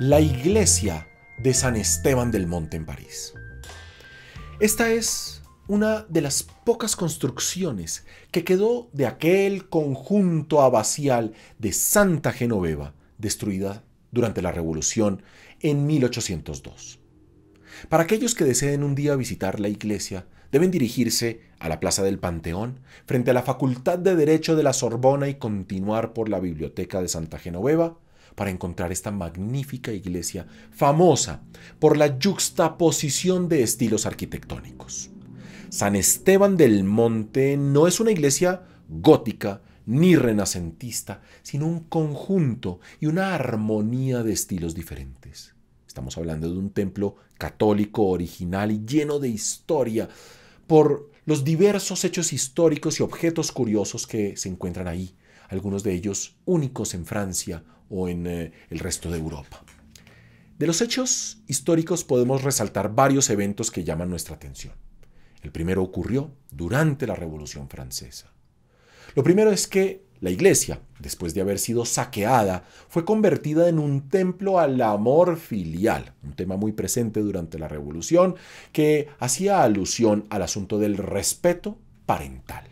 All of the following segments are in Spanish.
la iglesia de San Esteban del Monte en París. Esta es una de las pocas construcciones que quedó de aquel conjunto abacial de Santa Genoveva, destruida durante la Revolución en 1802. Para aquellos que deseen un día visitar la iglesia, deben dirigirse a la Plaza del Panteón, frente a la Facultad de Derecho de la Sorbona y continuar por la Biblioteca de Santa Genoveva, para encontrar esta magnífica iglesia famosa por la juxtaposición de estilos arquitectónicos. San Esteban del Monte no es una iglesia gótica ni renacentista, sino un conjunto y una armonía de estilos diferentes. Estamos hablando de un templo católico original y lleno de historia por los diversos hechos históricos y objetos curiosos que se encuentran ahí algunos de ellos únicos en Francia o en eh, el resto de Europa. De los hechos históricos podemos resaltar varios eventos que llaman nuestra atención. El primero ocurrió durante la Revolución Francesa. Lo primero es que la iglesia, después de haber sido saqueada, fue convertida en un templo al amor filial, un tema muy presente durante la Revolución que hacía alusión al asunto del respeto parental.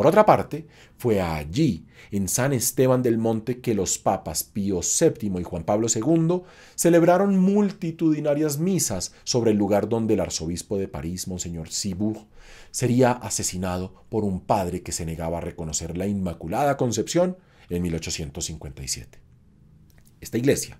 Por otra parte, fue allí, en San Esteban del Monte, que los papas Pío VII y Juan Pablo II celebraron multitudinarias misas sobre el lugar donde el arzobispo de París, Monseñor Cibourg, sería asesinado por un padre que se negaba a reconocer la Inmaculada Concepción en 1857. Esta iglesia,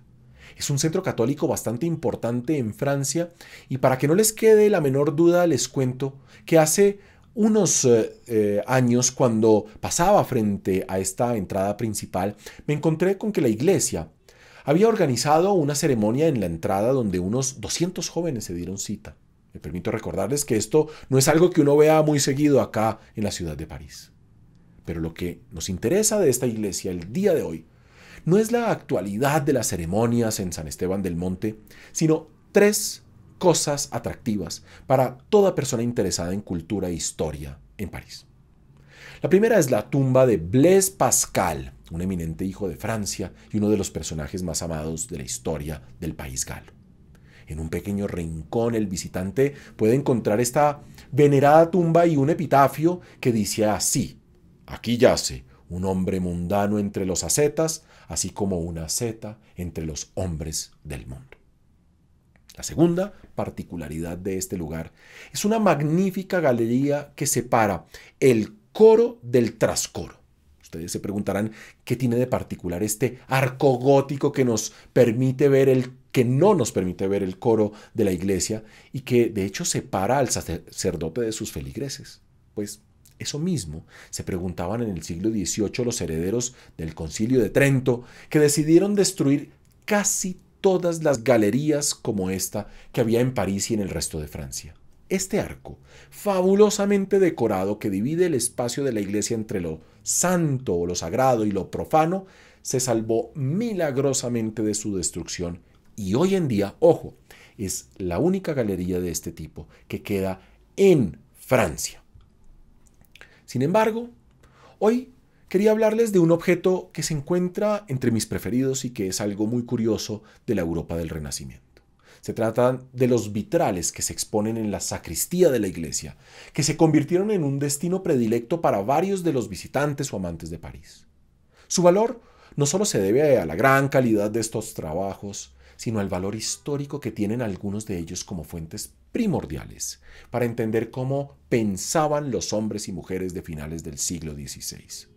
es un centro católico bastante importante en Francia y para que no les quede la menor duda les cuento que hace unos eh, eh, años cuando pasaba frente a esta entrada principal, me encontré con que la iglesia había organizado una ceremonia en la entrada donde unos 200 jóvenes se dieron cita. Me permito recordarles que esto no es algo que uno vea muy seguido acá en la ciudad de París. Pero lo que nos interesa de esta iglesia el día de hoy no es la actualidad de las ceremonias en San Esteban del Monte, sino tres cosas atractivas para toda persona interesada en cultura e historia en París. La primera es la tumba de Blaise Pascal, un eminente hijo de Francia y uno de los personajes más amados de la historia del país galo. En un pequeño rincón el visitante puede encontrar esta venerada tumba y un epitafio que dice así, aquí yace un hombre mundano entre los ascetas, así como una asceta entre los hombres del mundo. La segunda particularidad de este lugar es una magnífica galería que separa el coro del trascoro. Ustedes se preguntarán qué tiene de particular este arco gótico que nos permite ver el que no nos permite ver el coro de la iglesia y que de hecho separa al sacerdote de sus feligreses. Pues eso mismo se preguntaban en el siglo XVIII los herederos del concilio de Trento, que decidieron destruir casi todas las galerías como esta que había en París y en el resto de Francia. Este arco, fabulosamente decorado que divide el espacio de la iglesia entre lo santo o lo sagrado y lo profano, se salvó milagrosamente de su destrucción y hoy en día, ojo, es la única galería de este tipo que queda en Francia. Sin embargo, hoy quería hablarles de un objeto que se encuentra entre mis preferidos y que es algo muy curioso de la Europa del Renacimiento. Se trata de los vitrales que se exponen en la sacristía de la iglesia, que se convirtieron en un destino predilecto para varios de los visitantes o amantes de París. Su valor no solo se debe a la gran calidad de estos trabajos, sino al valor histórico que tienen algunos de ellos como fuentes primordiales para entender cómo pensaban los hombres y mujeres de finales del siglo XVI.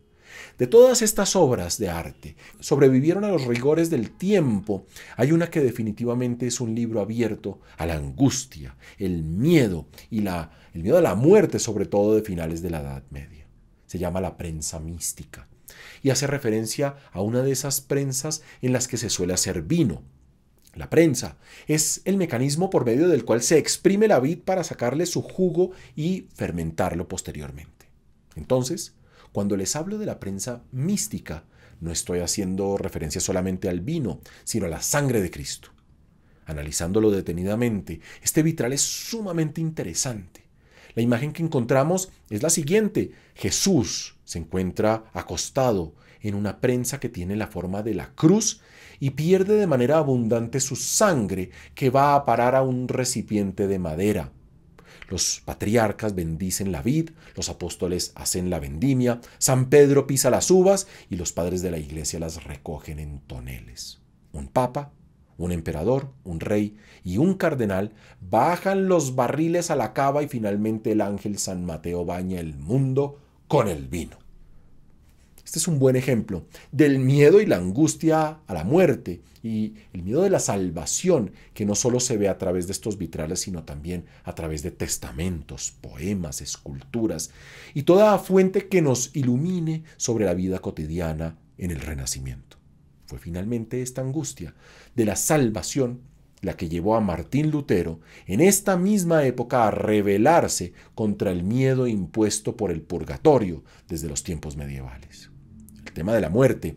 De todas estas obras de arte, sobrevivieron a los rigores del tiempo, hay una que definitivamente es un libro abierto a la angustia, el miedo y la, el miedo a la muerte, sobre todo de finales de la Edad Media. Se llama la prensa mística y hace referencia a una de esas prensas en las que se suele hacer vino. La prensa es el mecanismo por medio del cual se exprime la vid para sacarle su jugo y fermentarlo posteriormente. Entonces, cuando les hablo de la prensa mística, no estoy haciendo referencia solamente al vino, sino a la sangre de Cristo. Analizándolo detenidamente, este vitral es sumamente interesante. La imagen que encontramos es la siguiente. Jesús se encuentra acostado en una prensa que tiene la forma de la cruz y pierde de manera abundante su sangre que va a parar a un recipiente de madera. Los patriarcas bendicen la vid, los apóstoles hacen la vendimia, San Pedro pisa las uvas y los padres de la iglesia las recogen en toneles. Un papa, un emperador, un rey y un cardenal bajan los barriles a la cava y finalmente el ángel San Mateo baña el mundo con el vino. Este es un buen ejemplo del miedo y la angustia a la muerte y el miedo de la salvación que no solo se ve a través de estos vitrales, sino también a través de testamentos, poemas, esculturas y toda fuente que nos ilumine sobre la vida cotidiana en el Renacimiento. Fue finalmente esta angustia de la salvación la que llevó a Martín Lutero en esta misma época a rebelarse contra el miedo impuesto por el purgatorio desde los tiempos medievales tema de la muerte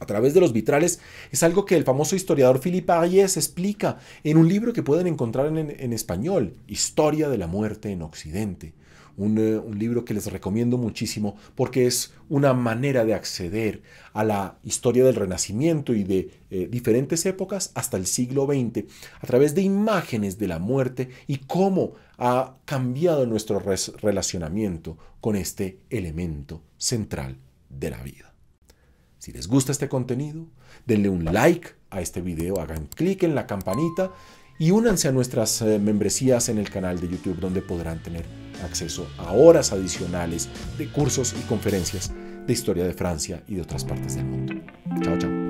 a través de los vitrales es algo que el famoso historiador Philippe Ariès explica en un libro que pueden encontrar en, español, Historia de la muerte en Occidente. Eh, un, libro que les recomiendo muchísimo porque es una manera de acceder a la historia del Renacimiento y de eh, diferentes épocas hasta el siglo XX a través de imágenes de la muerte y cómo ha cambiado nuestro relacionamiento con este elemento central de la vida. Si les gusta este contenido, denle un like a este video, hagan clic en la campanita y únanse a nuestras eh, membresías en el canal de YouTube donde podrán tener acceso a horas adicionales de cursos y conferencias de historia de Francia y de otras partes del mundo. Chao, chao.